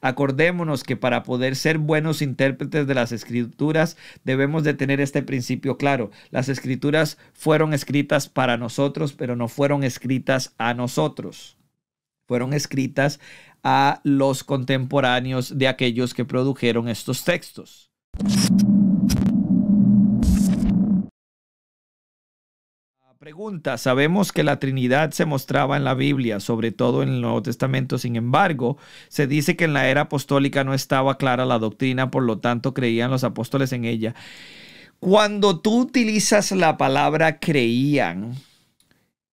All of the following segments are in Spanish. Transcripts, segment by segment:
Acordémonos que para poder ser buenos intérpretes de las escrituras debemos de tener este principio claro. Las escrituras fueron escritas para nosotros, pero no fueron escritas a nosotros. Fueron escritas a los contemporáneos de aquellos que produjeron estos textos. Pregunta, sabemos que la Trinidad se mostraba en la Biblia, sobre todo en el Nuevo Testamento, sin embargo, se dice que en la era apostólica no estaba clara la doctrina, por lo tanto creían los apóstoles en ella. Cuando tú utilizas la palabra creían,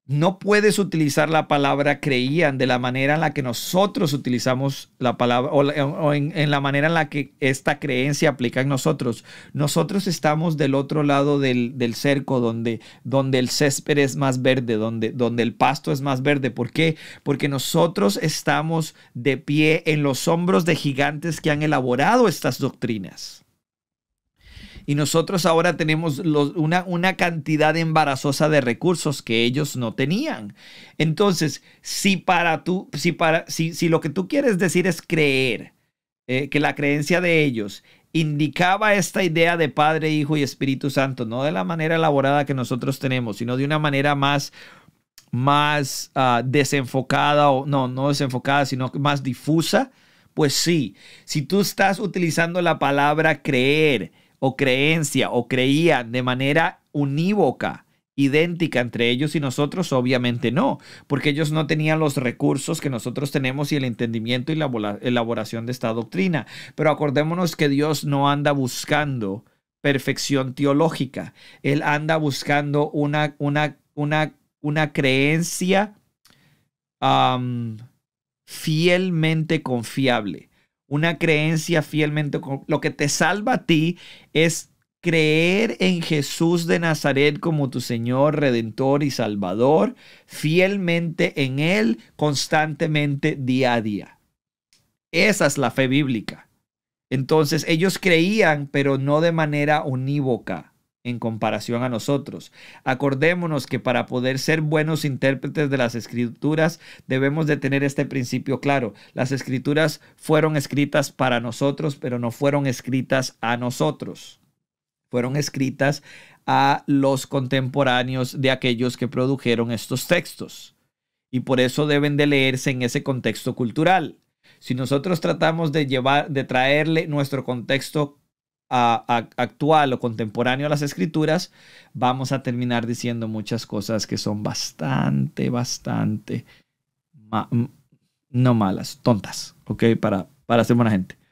no puedes utilizar la palabra creían de la manera en la que nosotros utilizamos la palabra o, en, la manera en la que esta creencia aplica en nosotros. Nosotros estamos del otro lado del, del cerco donde, donde, el césped es más verde, donde, donde el pasto es más verde. ¿Por qué? Porque nosotros estamos de pie en los hombros de gigantes que han elaborado estas doctrinas y nosotros ahora tenemos una, una cantidad embarazosa de recursos que ellos no tenían. Entonces, si, para tú, si, para, si, si lo que tú quieres decir es creer, eh, que la creencia de ellos indicaba esta idea de Padre, Hijo y Espíritu Santo, no de la manera elaborada que nosotros tenemos, sino de una manera más más ah, desenfocada, o no, no desenfocada, sino más difusa, pues sí, si tú estás utilizando la palabra creer, o creencia o creían de manera unívoca, idéntica entre ellos y nosotros, obviamente no, porque ellos no tenían los recursos que nosotros tenemos y el entendimiento y la elaboración de esta doctrina. Pero acordémonos que Dios no anda buscando perfección teológica, Él anda buscando una, una, una, una creencia fielmente confiable una creencia fielmente. Lo que te salva a ti es creer en Jesús de Nazaret como tu Señor, Redentor y Salvador, fielmente en Él, constantemente, día a día. Esa es la fe bíblica. Entonces ellos creían, pero no de manera unívoca en comparación a nosotros. Acordémonos que para poder ser buenos intérpretes de las escrituras debemos de tener este principio claro. Las escrituras fueron escritas para nosotros, pero no fueron escritas a nosotros. Fueron escritas a los contemporáneos de aquellos que produjeron estos textos. Y por eso deben de leerse en ese contexto cultural. Si nosotros tratamos de llevar, de traerle nuestro contexto a, actual o contemporáneo a las escrituras, vamos a terminar diciendo muchas cosas que son bastante, bastante, no malas, tontas, ¿ok? Para, para ser buena gente.